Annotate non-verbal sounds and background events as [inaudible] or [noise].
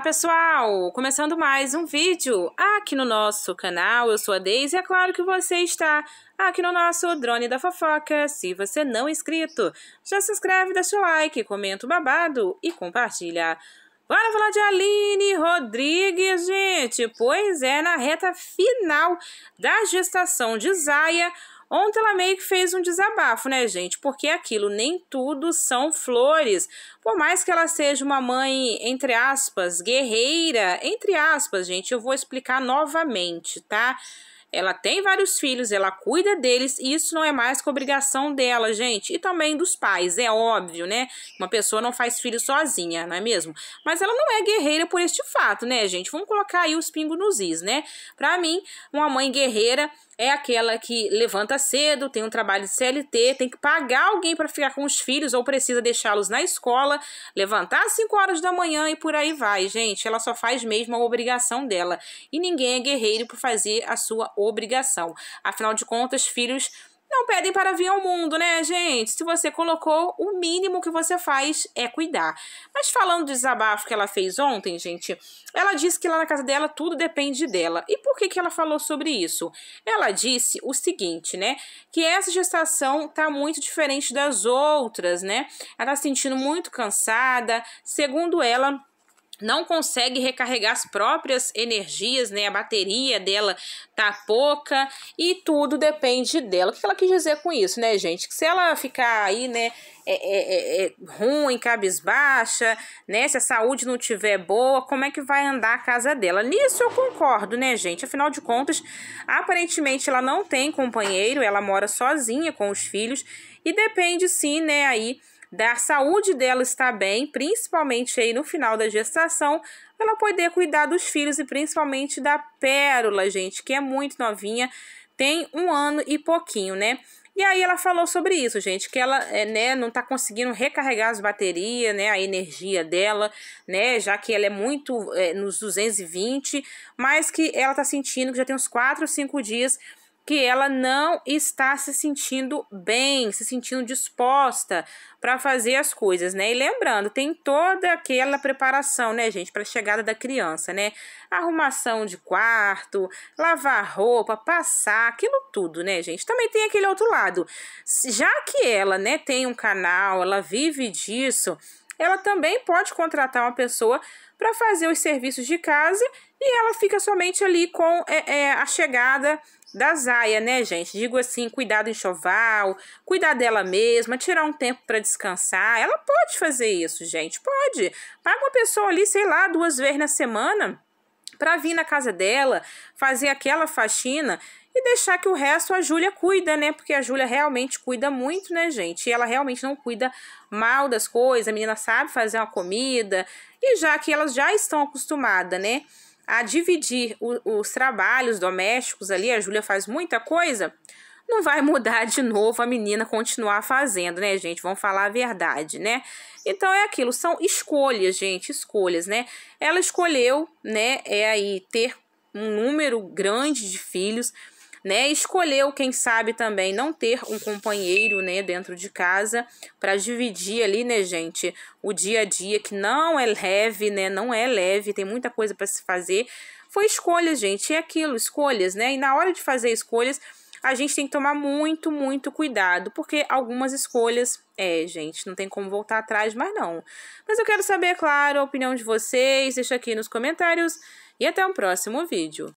Olá pessoal, começando mais um vídeo aqui no nosso canal, eu sou a Deise e é claro que você está aqui no nosso Drone da Fofoca. Se você não é inscrito, já se inscreve, deixa o like, comenta o babado e compartilha. Bora falar de Aline Rodrigues, gente, pois é, na reta final da gestação de Zaya, Ontem ela meio que fez um desabafo, né, gente? Porque é aquilo, nem tudo são flores. Por mais que ela seja uma mãe, entre aspas, guerreira, entre aspas, gente, eu vou explicar novamente, tá? Ela tem vários filhos, ela cuida deles e isso não é mais que obrigação dela, gente. E também dos pais, é óbvio, né? Uma pessoa não faz filho sozinha, não é mesmo? Mas ela não é guerreira por este fato, né, gente? Vamos colocar aí os pingos nos is, né? Para mim, uma mãe guerreira é aquela que levanta cedo, tem um trabalho de CLT, tem que pagar alguém para ficar com os filhos ou precisa deixá-los na escola, levantar às 5 horas da manhã e por aí vai, gente. Ela só faz mesmo a obrigação dela. E ninguém é guerreiro por fazer a sua obrigação. Afinal de contas, filhos não pedem para vir ao mundo, né, gente? Se você colocou, o mínimo que você faz é cuidar. Mas falando do desabafo que ela fez ontem, gente, ela disse que lá na casa dela tudo depende dela. E por que, que ela falou sobre isso? Ela disse o seguinte, né? Que essa gestação tá muito diferente das outras, né? Ela tá se sentindo muito cansada. Segundo ela não consegue recarregar as próprias energias, né? A bateria dela tá pouca e tudo depende dela. O que ela quis dizer com isso, né, gente? Que se ela ficar aí, né, é, é, é, é ruim, cabisbaixa, né? Se a saúde não tiver boa, como é que vai andar a casa dela? Nisso eu concordo, né, gente? Afinal de contas, aparentemente ela não tem companheiro, ela mora sozinha com os filhos e depende sim, né, aí da saúde dela estar bem, principalmente aí no final da gestação, ela poder cuidar dos filhos e principalmente da Pérola, gente, que é muito novinha, tem um ano e pouquinho, né? E aí ela falou sobre isso, gente, que ela eh, né, não tá conseguindo recarregar as baterias, né, a energia dela, né, já que ela é muito é, nos 220, mas que ela tá sentindo que já tem uns 4 ou 5 dias que ela não está se sentindo bem, se sentindo disposta para fazer as coisas, né? E lembrando, tem toda aquela preparação, né, gente, para a chegada da criança, né? Arrumação de quarto, lavar roupa, passar, aquilo tudo, né, gente? Também tem aquele outro lado. Já que ela, né, tem um canal, ela vive disso, ela também pode contratar uma pessoa para fazer os serviços de casa e ela fica somente ali com é, é, a chegada da Zaya, né, gente? Digo assim, cuidar do enxoval, cuidar dela mesma, tirar um tempo para descansar. Ela pode fazer isso, gente, pode. Paga uma pessoa ali, sei lá, duas vezes na semana para vir na casa dela, fazer aquela faxina e deixar que o resto a Júlia cuida, né? Porque a Júlia realmente cuida muito, né, gente? E ela realmente não cuida mal das coisas, a menina sabe fazer uma comida, e já que elas já estão acostumadas, né? a dividir o, os trabalhos domésticos ali, a Júlia faz muita coisa, não vai [laughs] mudar de novo a menina continuar fazendo, né, gente? Vamos falar a verdade, né? Então é aquilo, são escolhas, gente, escolhas, né? Ela escolheu, né, é aí ter um número grande de filhos, né? Escolheu, quem sabe também, não ter um companheiro, né, dentro de casa para dividir ali, né, gente, o dia a dia que não é leve, né? Não é leve, tem muita coisa para se fazer. Foi escolhas, gente, é aquilo, escolhas, né? E na hora de fazer escolhas, a gente tem que tomar muito, muito cuidado, porque algumas escolhas, é, gente, não tem como voltar atrás mais não. Mas eu quero saber, é claro, a opinião de vocês, deixa aqui nos comentários e até o um próximo vídeo.